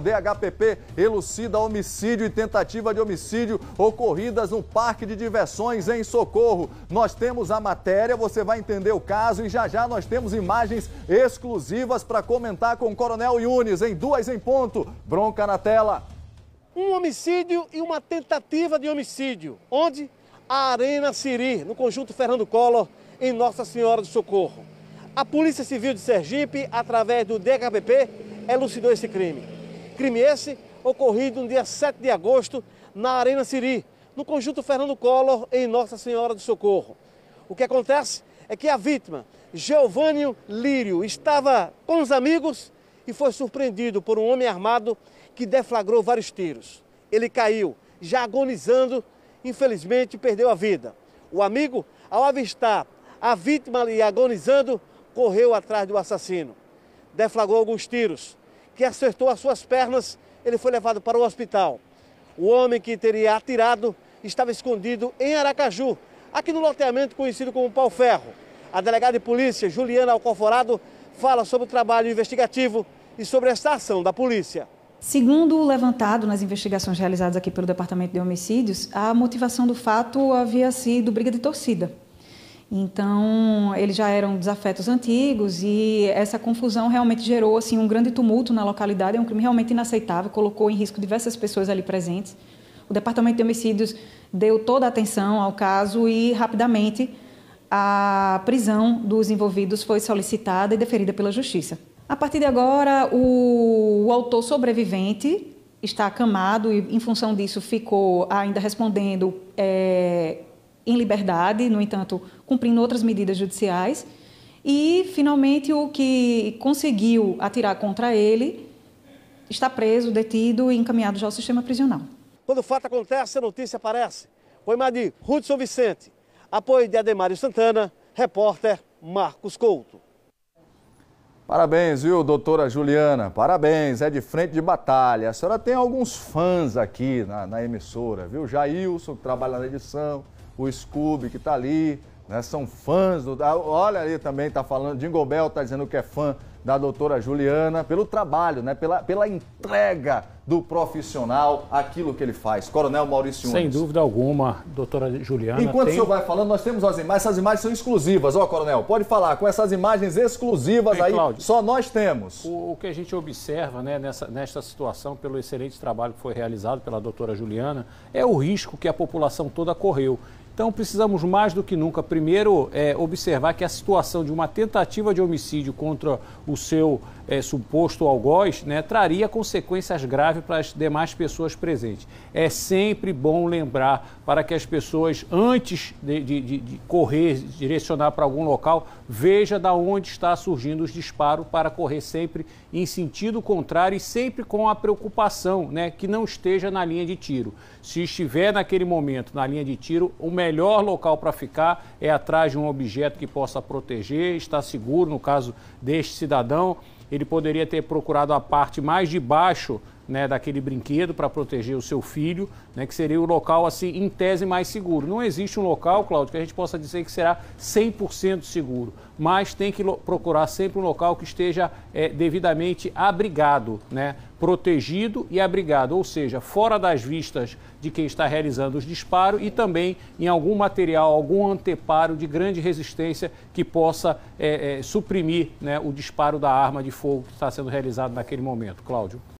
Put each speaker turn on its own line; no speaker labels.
DHPP elucida homicídio e tentativa de homicídio ocorridas no parque de diversões em Socorro. Nós temos a matéria, você vai entender o caso e já já nós temos imagens exclusivas para comentar com o Coronel Yunes em duas em ponto.
Bronca na tela. Um homicídio e uma tentativa de homicídio, onde a Arena Siri, no conjunto Fernando Collor, em Nossa Senhora do Socorro. A Polícia Civil de Sergipe, através do DHPP, elucidou esse crime. Crime esse ocorrido no dia 7 de agosto na Arena Siri, no conjunto Fernando Collor, em Nossa Senhora do Socorro. O que acontece é que a vítima, Geovânio Lírio, estava com os amigos e foi surpreendido por um homem armado que deflagrou vários tiros. Ele caiu, já agonizando, infelizmente perdeu a vida. O amigo, ao avistar a vítima ali agonizando, correu atrás do assassino. Deflagrou alguns tiros que acertou as suas pernas, ele foi levado para o hospital. O homem que teria atirado estava escondido em Aracaju, aqui no loteamento conhecido como Pau Ferro. A delegada de polícia, Juliana Alcoforado, fala sobre o trabalho investigativo e sobre esta ação da polícia.
Segundo o levantado nas investigações realizadas aqui pelo Departamento de Homicídios, a motivação do fato havia sido briga de torcida. Então, eles já eram desafetos antigos e essa confusão realmente gerou assim um grande tumulto na localidade, é um crime realmente inaceitável, colocou em risco diversas pessoas ali presentes. O Departamento de Homicídios deu toda a atenção ao caso e rapidamente a prisão dos envolvidos foi solicitada e deferida pela justiça. A partir de agora, o, o autor sobrevivente está acamado e, em função disso, ficou ainda respondendo é, em liberdade, no entanto, cumprindo outras medidas judiciais. E, finalmente, o que conseguiu atirar contra ele está preso, detido e encaminhado já ao sistema prisional.
Quando o fato acontece, a notícia aparece. Poema de Hudson Vicente. Apoio de Ademário Santana, repórter Marcos Couto.
Parabéns, viu, doutora Juliana? Parabéns, é de frente de batalha. A senhora tem alguns fãs aqui na, na emissora, viu? Jailson, que trabalha na edição, o Scooby que está ali, né? São fãs do. Ah, olha ali também, está falando. Jingle Bell está dizendo que é fã da doutora Juliana, pelo trabalho, né? pela, pela entrega do profissional, aquilo que ele faz. Coronel Maurício Sem Unes. dúvida
alguma, doutora Juliana. Enquanto tem... o senhor
vai falando, nós temos as imagens, essas imagens são exclusivas, ó, coronel, pode falar, com essas imagens exclusivas Bem, aí, Cláudio, só nós temos.
O, o, que a gente observa né, nessa, nesta situação, pelo excelente trabalho que foi realizado pela doutora Juliana, é o risco que a população toda correu. Então precisamos mais do que nunca, primeiro, é, observar que a situação de uma tentativa de homicídio contra o seu é, suposto algoz né, traria consequências graves para as demais pessoas presentes. É sempre bom lembrar para que as pessoas, antes de, de, de correr, direcionar para algum local, veja da onde está surgindo os disparos para correr sempre em sentido contrário e sempre com a preocupação né, que não esteja na linha de tiro. Se estiver naquele momento na linha de tiro, o melhor local para ficar é atrás de um objeto que possa proteger, está seguro. No caso deste cidadão, ele poderia ter procurado a parte mais de baixo né, daquele brinquedo para proteger o seu filho, né, que seria o local, assim, em tese, mais seguro. Não existe um local, Cláudio, que a gente possa dizer que será 100% seguro, mas tem que procurar sempre um local que esteja é, devidamente abrigado, né? protegido e abrigado, ou seja, fora das vistas de quem está realizando os disparos e também em algum material, algum anteparo de grande resistência que possa é, é, suprimir né, o disparo da arma de fogo que está sendo realizado naquele momento. Cláudio.